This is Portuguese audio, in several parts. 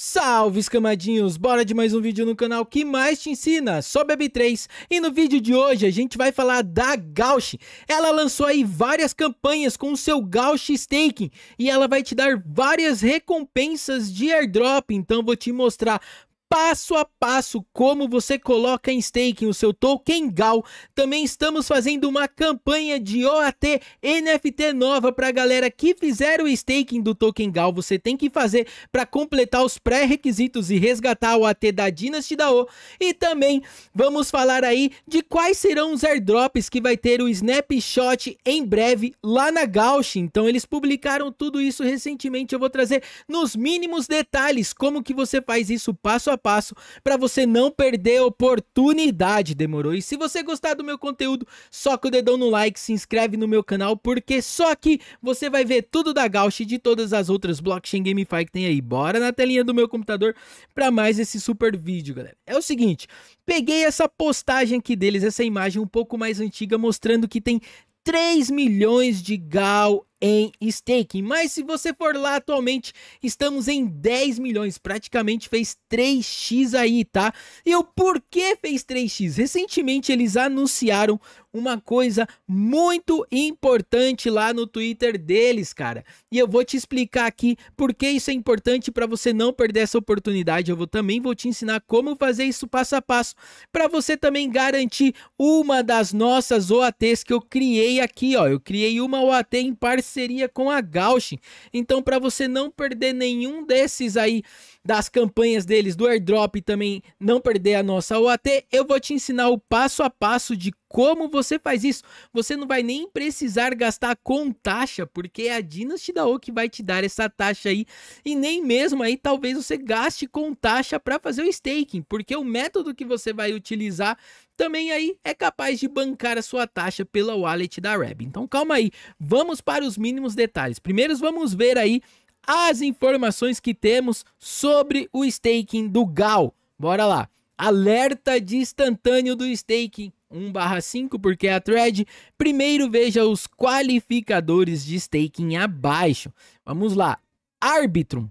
Salve, escamadinhos! Bora de mais um vídeo no canal que mais te ensina, só bebe 3. E no vídeo de hoje a gente vai falar da Gauch. Ela lançou aí várias campanhas com o seu Gauch Staking e ela vai te dar várias recompensas de airdrop. Então vou te mostrar passo a passo como você coloca em staking o seu token GAL. Também estamos fazendo uma campanha de OAT NFT nova para a galera que fizer o staking do token GAL. Você tem que fazer para completar os pré-requisitos e resgatar o AT da Dynasty DAO. E também vamos falar aí de quais serão os airdrops que vai ter o Snapshot em breve lá na Gauch. Então eles publicaram tudo isso recentemente. Eu vou trazer nos mínimos detalhes como que você faz isso passo a passo para você não perder a oportunidade, demorou? E se você gostar do meu conteúdo, soca o dedão no like, se inscreve no meu canal, porque só aqui você vai ver tudo da Gauss e de todas as outras blockchain GameFi que tem aí. Bora na telinha do meu computador para mais esse super vídeo, galera. É o seguinte, peguei essa postagem aqui deles, essa imagem um pouco mais antiga, mostrando que tem 3 milhões de GAL em staking. Mas se você for lá atualmente, estamos em 10 milhões, praticamente fez 3x aí, tá? E o porquê fez 3x? Recentemente eles anunciaram uma coisa muito importante lá no Twitter deles, cara. E eu vou te explicar aqui por que isso é importante para você não perder essa oportunidade. Eu vou, também vou te ensinar como fazer isso passo a passo para você também garantir uma das nossas OATs que eu criei aqui, ó. Eu criei uma OAT em parceria com a Gauchin. Então, para você não perder nenhum desses aí das campanhas deles do airdrop e também não perder a nossa OAT, eu vou te ensinar o passo a passo de como você faz isso. Você não vai nem precisar gastar com taxa, porque é a Dynasty da O que vai te dar essa taxa aí. E nem mesmo aí talvez você gaste com taxa para fazer o staking, porque o método que você vai utilizar também aí é capaz de bancar a sua taxa pela wallet da Reb. Então calma aí, vamos para os mínimos detalhes. Primeiros vamos ver aí as informações que temos sobre o staking do GAL. Bora lá. Alerta de instantâneo do staking 1/5 porque é a thread. Primeiro veja os qualificadores de staking abaixo. Vamos lá. Arbitrum.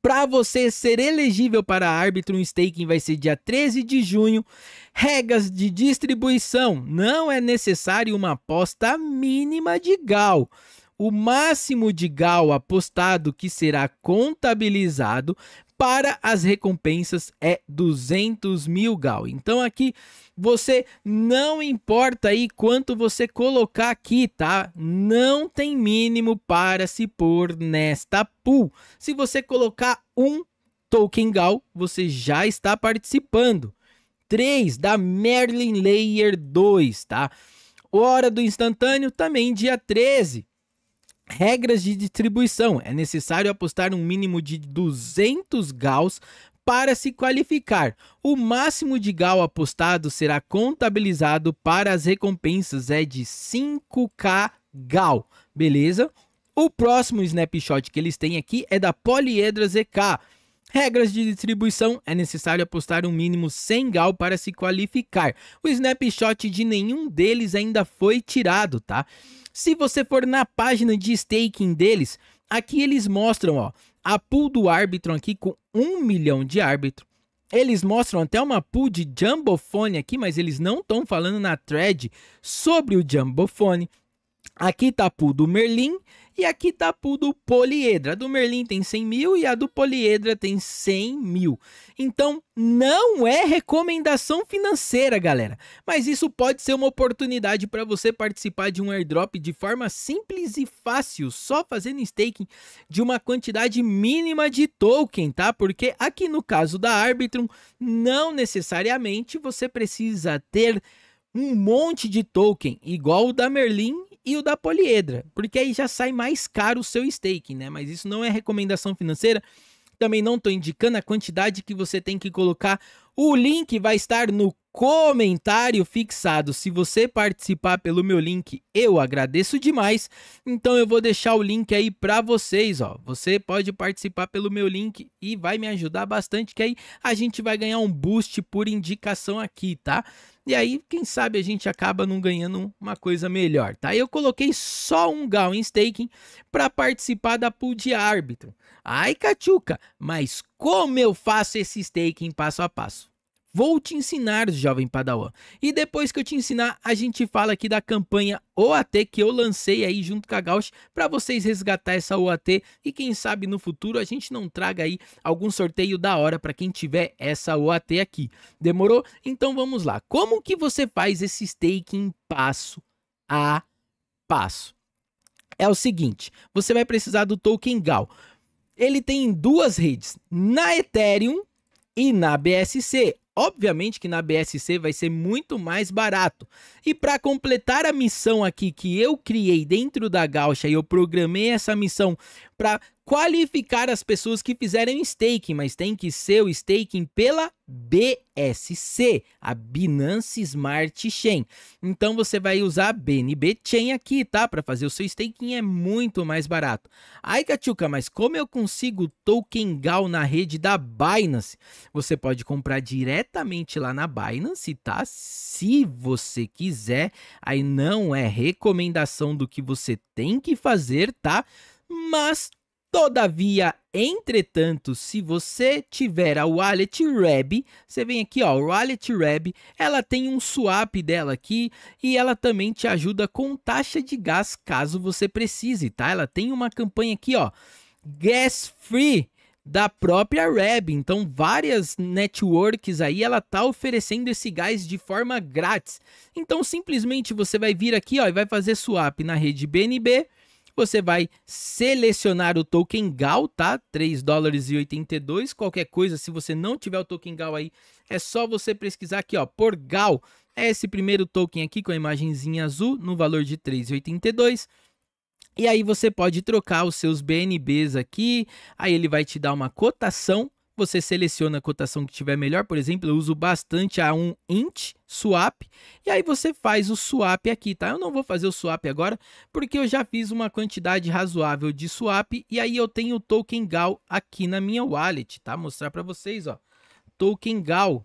Para você ser elegível para Arbitrum Staking vai ser dia 13 de junho. Regras de distribuição. Não é necessário uma aposta mínima de GAL o máximo de gal apostado que será contabilizado para as recompensas é 200 mil gal. Então aqui você não importa aí quanto você colocar aqui, tá? Não tem mínimo para se pôr nesta pool. Se você colocar um token gal, você já está participando. 3 da Merlin Layer 2, tá? Hora do instantâneo também dia 13. Regras de distribuição: é necessário apostar um mínimo de 200 Gauss para se qualificar. O máximo de Gauss apostado será contabilizado para as recompensas, é de 5K gal, beleza? O próximo snapshot que eles têm aqui é da Poliedra ZK. Regras de distribuição: é necessário apostar um mínimo 100 gal para se qualificar. O snapshot de nenhum deles ainda foi tirado, tá? Se você for na página de staking deles, aqui eles mostram ó, a pool do árbitro aqui com 1 milhão de árbitro. Eles mostram até uma pool de Jumbophone aqui, mas eles não estão falando na thread sobre o Jumbophone. Aqui tá a pool do Merlin e aqui tá tudo poliedra. A do Merlin tem 100 mil e a do poliedra tem 100 mil. Então, não é recomendação financeira, galera. Mas isso pode ser uma oportunidade para você participar de um airdrop de forma simples e fácil, só fazendo staking de uma quantidade mínima de token, tá? Porque aqui no caso da Arbitrum, não necessariamente você precisa ter um monte de token, igual o da Merlin e o da poliedra, porque aí já sai mais caro o seu stake, né? Mas isso não é recomendação financeira. Também não estou indicando a quantidade que você tem que colocar. O link vai estar no comentário fixado. Se você participar pelo meu link, eu agradeço demais. Então eu vou deixar o link aí para vocês, ó. Você pode participar pelo meu link e vai me ajudar bastante que aí a gente vai ganhar um boost por indicação aqui, tá? E aí, quem sabe a gente acaba não ganhando uma coisa melhor, tá? Eu coloquei só um gal em staking para participar da pool de árbitro. Ai, Cachuca, mas como eu faço esse staking passo a passo? Vou te ensinar, jovem Padawan. E depois que eu te ensinar, a gente fala aqui da campanha OAT que eu lancei aí junto com a Gauss para vocês resgatar essa OAT e quem sabe no futuro a gente não traga aí algum sorteio da hora para quem tiver essa OAT aqui. Demorou? Então vamos lá. Como que você faz esse staking passo a passo? É o seguinte, você vai precisar do token GAL. Ele tem duas redes, na Ethereum e na BSC. Obviamente que na BSC vai ser muito mais barato. E para completar a missão aqui que eu criei dentro da Gaucha e eu programei essa missão para qualificar as pessoas que fizerem staking, mas tem que ser o staking pela BSC, a Binance Smart Chain. Então você vai usar a BNB Chain aqui, tá? Para fazer o seu staking é muito mais barato. Ai, Catiuca, mas como eu consigo token GAL na rede da Binance? Você pode comprar diretamente lá na Binance, tá? Se você quiser. Aí não é recomendação do que você tem que fazer, tá? Mas Todavia, entretanto, se você tiver a Wallet Reb, você vem aqui, ó, Wallet Reb, ela tem um swap dela aqui e ela também te ajuda com taxa de gás caso você precise, tá? Ela tem uma campanha aqui, ó, Gas Free da própria Reb. Então, várias networks aí ela tá oferecendo esse gás de forma grátis. Então, simplesmente você vai vir aqui, ó, e vai fazer swap na rede BNB você vai selecionar o token GAL, tá? 3 dólares e 82. Qualquer coisa, se você não tiver o token GAL aí, é só você pesquisar aqui, ó, por GAL. É esse primeiro token aqui com a imagenzinha azul no valor de 3,82. E aí você pode trocar os seus BNBs aqui, aí ele vai te dar uma cotação você seleciona a cotação que tiver melhor, por exemplo, eu uso bastante a um int swap, e aí você faz o swap aqui, tá? Eu não vou fazer o swap agora, porque eu já fiz uma quantidade razoável de swap, e aí eu tenho o token GAL aqui na minha wallet, tá? Mostrar para vocês, ó, token GAL,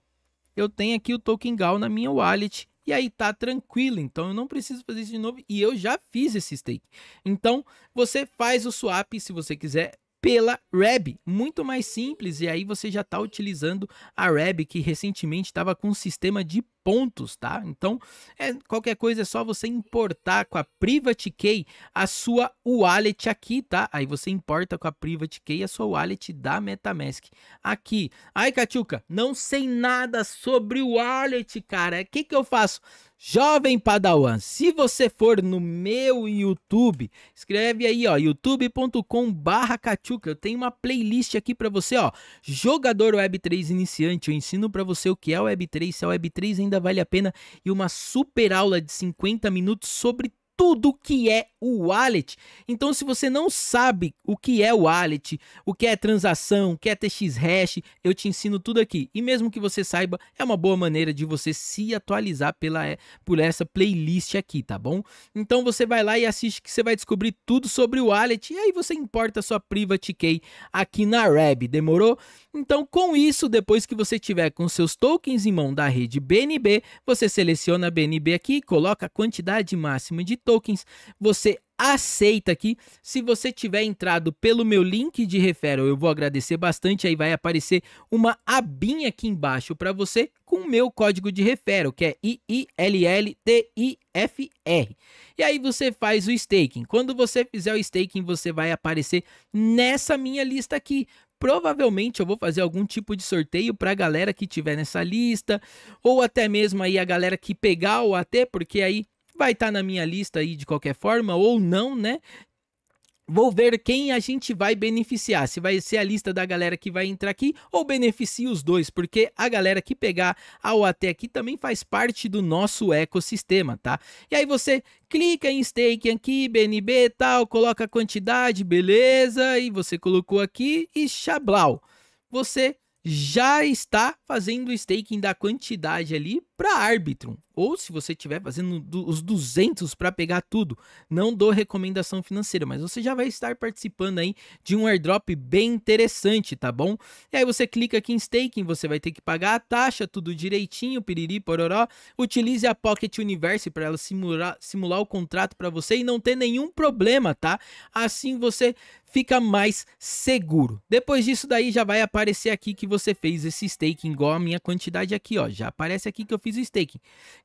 eu tenho aqui o token GAL na minha wallet, e aí tá tranquilo, então eu não preciso fazer isso de novo, e eu já fiz esse stake. Então, você faz o swap, se você quiser, pela Reb, muito mais simples, e aí você já está utilizando a Reb que recentemente estava com um sistema de pontos, tá? Então, é, qualquer coisa é só você importar com a Private Key a sua wallet aqui, tá? Aí você importa com a Private Key a sua wallet da MetaMask aqui. Ai, cachuca, não sei nada sobre o wallet, cara. O que, que eu faço? Jovem Padawan, se você for no meu YouTube, escreve aí, ó, youtube.com barra Eu tenho uma playlist aqui para você, ó, jogador Web3 iniciante. Eu ensino para você o que é o Web3, se é o Web3 ainda vale a pena e uma super aula de 50 minutos sobre tudo que é o wallet. Então, se você não sabe o que é o wallet, o que é transação, o que é TX hash, eu te ensino tudo aqui. E mesmo que você saiba, é uma boa maneira de você se atualizar pela, eh, por essa playlist aqui, tá bom? Então você vai lá e assiste que você vai descobrir tudo sobre o wallet e aí você importa sua private key aqui na Reb, demorou? Então, com isso, depois que você tiver com seus tokens em mão da rede BNB, você seleciona a BNB aqui, coloca a quantidade máxima de tokens, você aceita aqui. Se você tiver entrado pelo meu link de referral, eu vou agradecer bastante. Aí vai aparecer uma abinha aqui embaixo para você com o meu código de referral, que é i i l l t f r E aí você faz o staking. Quando você fizer o staking, você vai aparecer nessa minha lista aqui provavelmente eu vou fazer algum tipo de sorteio para a galera que tiver nessa lista, ou até mesmo aí a galera que pegar o AT, porque aí vai estar tá na minha lista aí de qualquer forma ou não, né? Vou ver quem a gente vai beneficiar. Se vai ser a lista da galera que vai entrar aqui ou beneficia os dois, porque a galera que pegar a OAT aqui também faz parte do nosso ecossistema, tá? E aí você clica em stake aqui, BNB tal, coloca a quantidade, beleza, e você colocou aqui e chablau. Você já está fazendo o staking da quantidade ali para Arbitrum ou se você estiver fazendo os 200 para pegar tudo, não dou recomendação financeira, mas você já vai estar participando aí de um airdrop bem interessante, tá bom? E aí você clica aqui em staking, você vai ter que pagar a taxa, tudo direitinho, piriri, pororó. Utilize a Pocket Universe para ela simular, simular o contrato para você e não ter nenhum problema, tá? Assim você fica mais seguro. Depois disso daí já vai aparecer aqui que você fez esse staking igual a minha quantidade aqui, ó. Já aparece aqui que eu fiz o staking.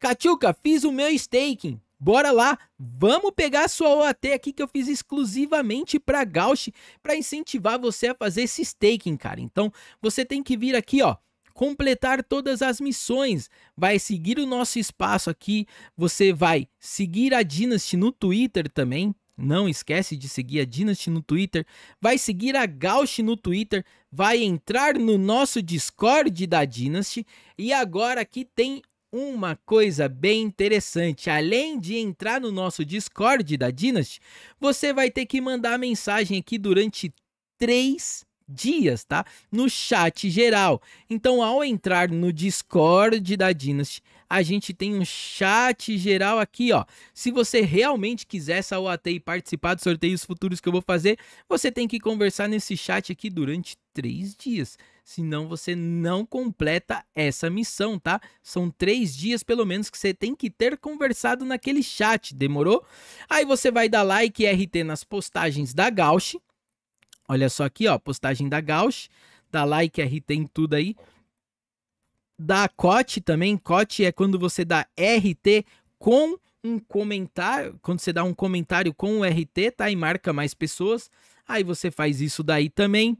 Catiuca, fiz o meu staking. Bora lá, vamos pegar a sua OAT aqui que eu fiz exclusivamente para Gauch, para incentivar você a fazer esse staking, cara. Então, você tem que vir aqui, ó, completar todas as missões, vai seguir o nosso espaço aqui, você vai seguir a Dynasty no Twitter também, não esquece de seguir a Dynasty no Twitter, vai seguir a Gauch no Twitter, vai entrar no nosso Discord da Dynasty e agora aqui tem uma coisa bem interessante. Além de entrar no nosso Discord da Dynasty, você vai ter que mandar mensagem aqui durante três dias, tá? No chat geral. Então, ao entrar no Discord da Dynasty, a gente tem um chat geral aqui, ó. Se você realmente quiser essa OAT e participar dos sorteios futuros que eu vou fazer, você tem que conversar nesse chat aqui durante três dias. Senão você não completa essa missão, tá? São três dias pelo menos que você tem que ter conversado naquele chat, demorou? Aí você vai dar like RT nas postagens da Gauch. Olha só aqui, ó, postagem da Gauch. Dá like RT em tudo aí da COT também. COT é quando você dá RT com um comentário, quando você dá um comentário com o RT, tá? E marca mais pessoas. Aí você faz isso daí também.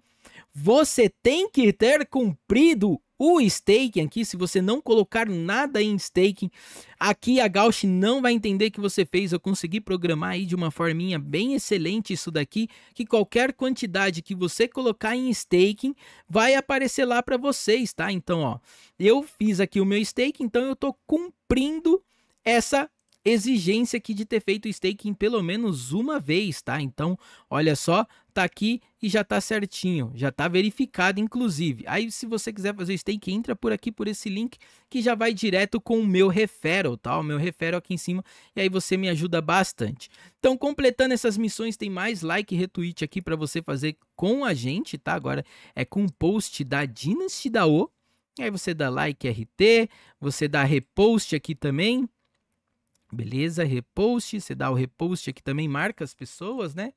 Você tem que ter cumprido o staking aqui, se você não colocar nada em staking, aqui a Gauss não vai entender que você fez. Eu consegui programar aí de uma forminha bem excelente isso daqui, que qualquer quantidade que você colocar em staking vai aparecer lá para vocês, tá? Então, ó, eu fiz aqui o meu stake, então eu tô cumprindo essa exigência aqui de ter feito staking pelo menos uma vez, tá? Então, olha só, tá aqui e já tá certinho, já tá verificado inclusive. Aí se você quiser fazer o stake, entra por aqui por esse link que já vai direto com o meu referral, tá? O meu referral aqui em cima e aí você me ajuda bastante. Então, completando essas missões, tem mais like e retweet aqui para você fazer com a gente, tá? Agora é com o post da Dynasty da O. aí você dá like RT, você dá repost aqui também. Beleza? Repost, você dá o repost aqui também, marca as pessoas, né?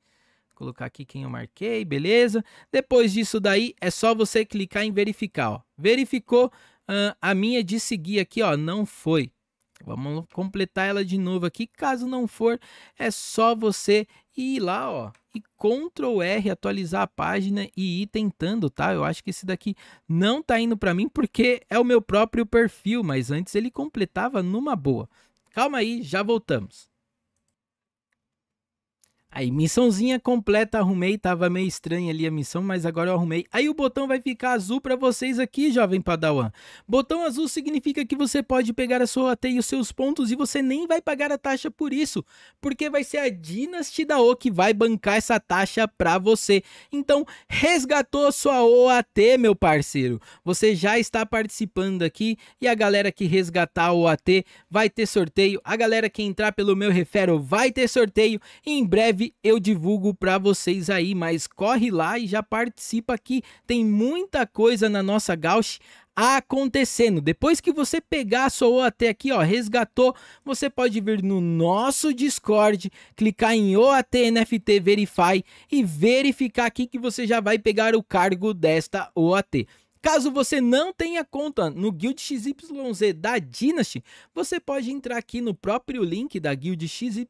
Colocar aqui quem eu marquei, beleza? Depois disso daí, é só você clicar em verificar, ó. Verificou uh, a minha de seguir aqui, ó, não foi. Vamos completar ela de novo aqui. Caso não for, é só você ir lá, ó, e Ctrl R atualizar a página e ir tentando, tá? Eu acho que esse daqui não tá indo para mim porque é o meu próprio perfil, mas antes ele completava numa boa. Calma aí, já voltamos. Aí, missãozinha completa, arrumei, tava meio estranha ali a missão, mas agora eu arrumei. Aí o botão vai ficar azul para vocês aqui, jovem padawan. Botão azul significa que você pode pegar a sua AT e os seus pontos e você nem vai pagar a taxa por isso, porque vai ser a Dynasty da O que vai bancar essa taxa para você. Então, resgatou sua OAT, meu parceiro. Você já está participando aqui e a galera que resgatar a OAT vai ter sorteio. A galera que entrar pelo meu refero vai ter sorteio. Em breve breve eu divulgo para vocês aí, mas corre lá e já participa aqui. Tem muita coisa na nossa Gauch acontecendo. Depois que você pegar, sua OAT aqui, ó, resgatou, você pode vir no nosso Discord, clicar em OAT NFT Verify e verificar aqui que você já vai pegar o cargo desta OAT. Caso você não tenha conta no Guild XYZ da Dynasty, você pode entrar aqui no próprio link da Guild XYZ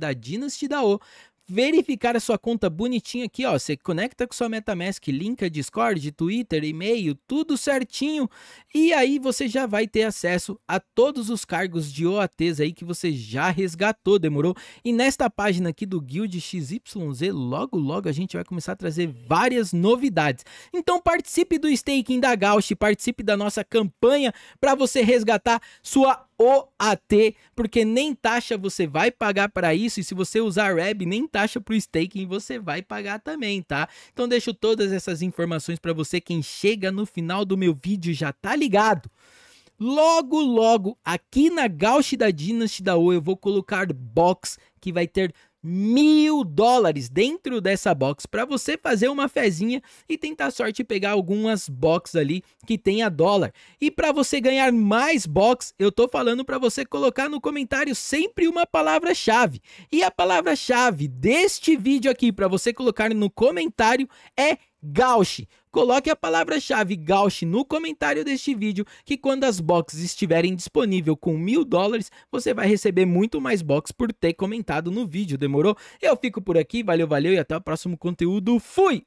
da Dynasty da O, verificar a sua conta bonitinha aqui, ó. Você conecta com sua MetaMask, linka Discord, Twitter, e-mail, tudo certinho. E aí você já vai ter acesso a todos os cargos de OATs aí que você já resgatou, demorou? E nesta página aqui do Guild XYZ, logo logo a gente vai começar a trazer várias novidades. Então participe do staking da Gauss, participe da nossa campanha para você resgatar sua OAT, porque nem taxa você vai pagar para isso, e se você usar REB, nem taxa para o staking você vai pagar também, tá? Então deixo todas essas informações para você, quem chega no final do meu vídeo já tá ligado. Logo, logo, aqui na Gauch da Dynasty da O, eu vou colocar box que vai ter mil dólares dentro dessa box para você fazer uma fezinha e tentar sorte pegar algumas boxes ali que tenha dólar. E para você ganhar mais box, eu tô falando para você colocar no comentário sempre uma palavra-chave. E a palavra-chave deste vídeo aqui para você colocar no comentário é Gauche. Coloque a palavra-chave Gauche no comentário deste vídeo, que quando as boxes estiverem disponível com mil dólares, você vai receber muito mais box por ter comentado no vídeo, demorou? Eu fico por aqui, valeu, valeu e até o próximo conteúdo. Fui!